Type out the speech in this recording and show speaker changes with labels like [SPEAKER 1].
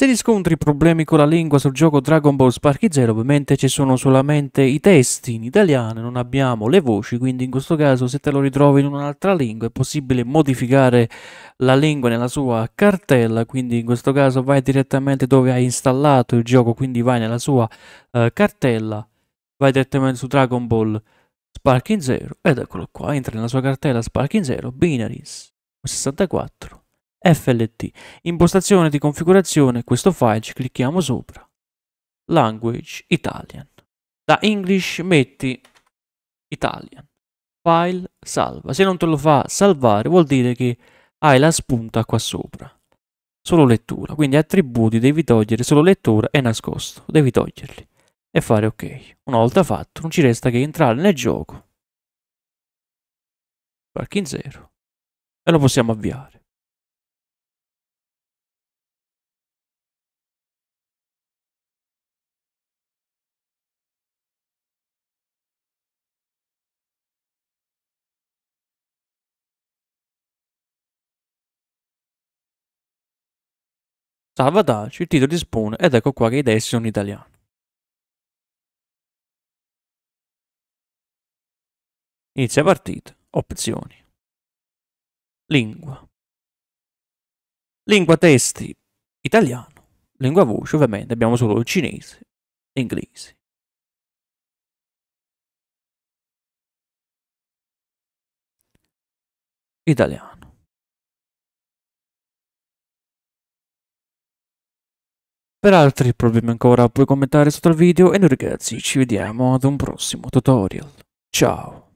[SPEAKER 1] Se riscontri problemi con la lingua sul gioco Dragon Ball Sparky Zero, ovviamente ci sono solamente i testi in italiano, non abbiamo le voci, quindi in questo caso se te lo ritrovi in un'altra lingua è possibile modificare la lingua nella sua cartella, quindi in questo caso vai direttamente dove hai installato il gioco, quindi vai nella sua uh, cartella, vai direttamente su Dragon Ball Sparking Zero ed eccolo qua, entra nella sua cartella Sparking Zero, Binaries 64 FLT. Impostazione di configurazione, questo file ci clicchiamo sopra. Language Italian. Da English metti Italian. File salva. Se non te lo fa salvare vuol dire che hai la spunta qua sopra. Solo lettura. Quindi attributi devi togliere solo lettura e nascosto. Devi toglierli. E fare ok. Una volta fatto non ci resta che entrare nel gioco. Parking 0.
[SPEAKER 2] E lo possiamo avviare. Salva il titolo di Spawn ed ecco qua che i dei sono italiano. Inizia partita, opzioni. Lingua. Lingua testi, italiano. Lingua voce, ovviamente, abbiamo solo il cinese e inglese. Italiano. Per altri problemi ancora puoi commentare sotto il video e noi ragazzi ci vediamo ad un prossimo tutorial. Ciao!